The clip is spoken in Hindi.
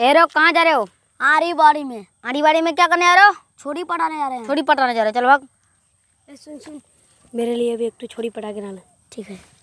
एरो कहाँ जा रहे हो आरी बाड़ी में आरी बाड़ी में क्या करने आ रहे हो छोड़ी पटाने जा रहे हैं छोड़ी पटाने जा रहे हैं चलो भाग सुन सुन मेरे लिए भी एक तो छोड़ी पटा के ना ठीक है